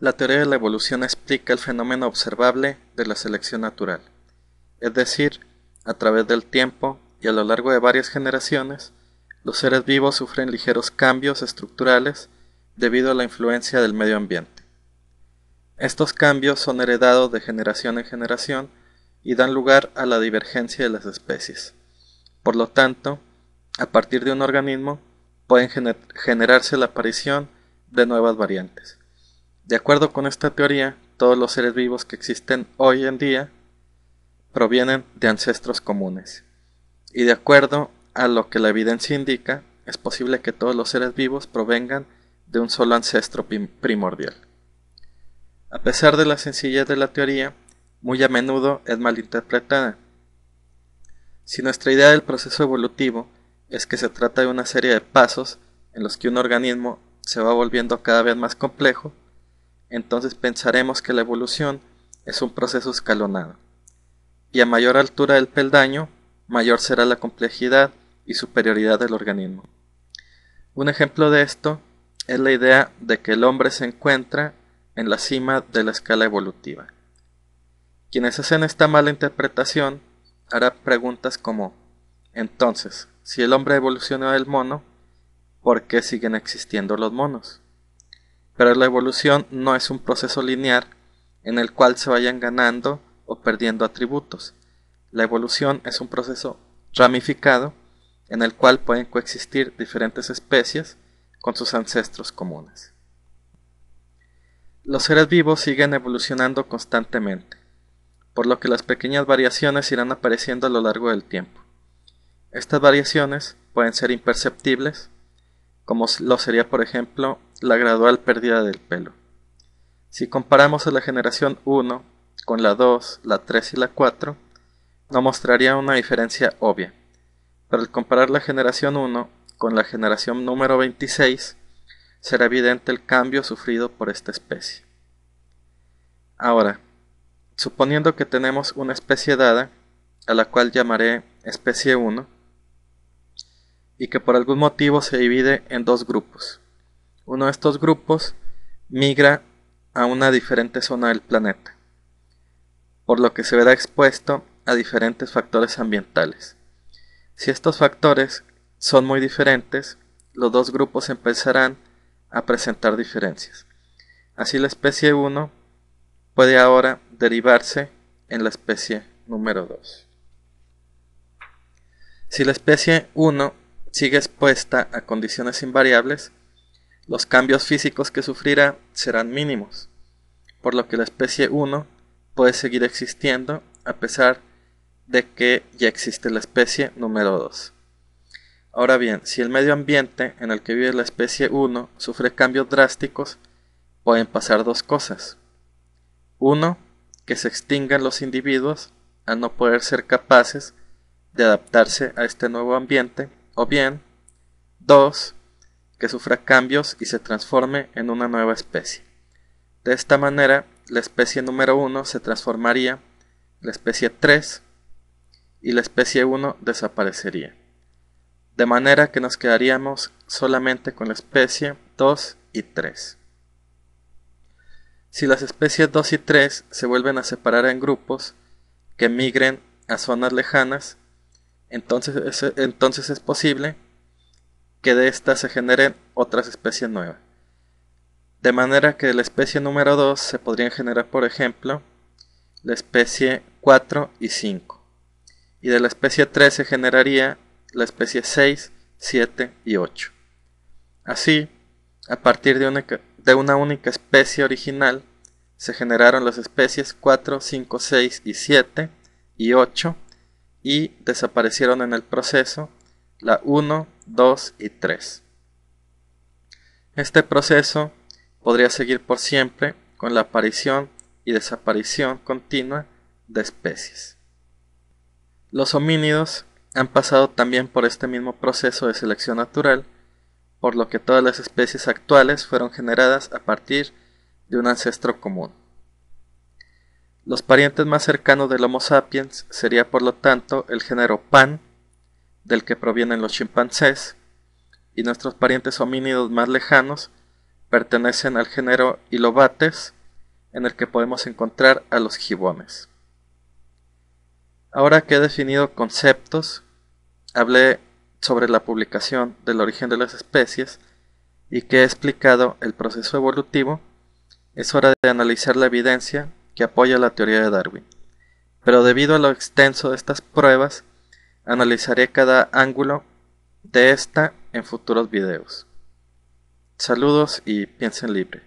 La teoría de la evolución explica el fenómeno observable de la selección natural, es decir, a través del tiempo y a lo largo de varias generaciones, los seres vivos sufren ligeros cambios estructurales debido a la influencia del medio ambiente. Estos cambios son heredados de generación en generación y dan lugar a la divergencia de las especies. Por lo tanto, a partir de un organismo pueden generarse la aparición de nuevas variantes. De acuerdo con esta teoría, todos los seres vivos que existen hoy en día provienen de ancestros comunes. Y de acuerdo a lo que la evidencia indica, es posible que todos los seres vivos provengan de un solo ancestro primordial. A pesar de la sencillez de la teoría, muy a menudo es malinterpretada. Si nuestra idea del proceso evolutivo es que se trata de una serie de pasos en los que un organismo se va volviendo cada vez más complejo, entonces pensaremos que la evolución es un proceso escalonado. Y a mayor altura del peldaño, mayor será la complejidad y superioridad del organismo. Un ejemplo de esto es la idea de que el hombre se encuentra en la cima de la escala evolutiva. Quienes hacen esta mala interpretación harán preguntas como, entonces, si el hombre evolucionó del mono, ¿por qué siguen existiendo los monos? pero la evolución no es un proceso lineal en el cual se vayan ganando o perdiendo atributos. La evolución es un proceso ramificado en el cual pueden coexistir diferentes especies con sus ancestros comunes. Los seres vivos siguen evolucionando constantemente, por lo que las pequeñas variaciones irán apareciendo a lo largo del tiempo. Estas variaciones pueden ser imperceptibles como lo sería por ejemplo la gradual pérdida del pelo. Si comparamos a la generación 1 con la 2, la 3 y la 4, no mostraría una diferencia obvia, pero al comparar la generación 1 con la generación número 26, será evidente el cambio sufrido por esta especie. Ahora, suponiendo que tenemos una especie dada, a la cual llamaré especie 1, y que por algún motivo se divide en dos grupos. Uno de estos grupos migra a una diferente zona del planeta, por lo que se verá expuesto a diferentes factores ambientales. Si estos factores son muy diferentes, los dos grupos empezarán a presentar diferencias. Así la especie 1 puede ahora derivarse en la especie número 2. Si la especie 1 sigue expuesta a condiciones invariables, los cambios físicos que sufrirá serán mínimos, por lo que la especie 1 puede seguir existiendo a pesar de que ya existe la especie número 2. Ahora bien, si el medio ambiente en el que vive la especie 1 sufre cambios drásticos, pueden pasar dos cosas. Uno, que se extingan los individuos al no poder ser capaces de adaptarse a este nuevo ambiente o bien 2. que sufra cambios y se transforme en una nueva especie. De esta manera, la especie número 1 se transformaría, la especie 3 y la especie 1 desaparecería. De manera que nos quedaríamos solamente con la especie 2 y 3. Si las especies 2 y 3 se vuelven a separar en grupos que migren a zonas lejanas, entonces es, entonces es posible que de esta se generen otras especies nuevas. De manera que de la especie número 2 se podrían generar, por ejemplo, la especie 4 y 5. Y de la especie 3 se generaría la especie 6, 7 y 8. Así, a partir de de una única especie original, se generaron las especies 4, 5, 6 y 7 y 8 y desaparecieron en el proceso la 1, 2 y 3. Este proceso podría seguir por siempre con la aparición y desaparición continua de especies. Los homínidos han pasado también por este mismo proceso de selección natural, por lo que todas las especies actuales fueron generadas a partir de un ancestro común. Los parientes más cercanos del Homo sapiens sería por lo tanto el género Pan, del que provienen los chimpancés, y nuestros parientes homínidos más lejanos pertenecen al género Ilobates, en el que podemos encontrar a los gibones. Ahora que he definido conceptos, hablé sobre la publicación del origen de las especies y que he explicado el proceso evolutivo, es hora de analizar la evidencia que apoya la teoría de Darwin. Pero debido a lo extenso de estas pruebas, analizaré cada ángulo de esta en futuros videos. Saludos y piensen libre.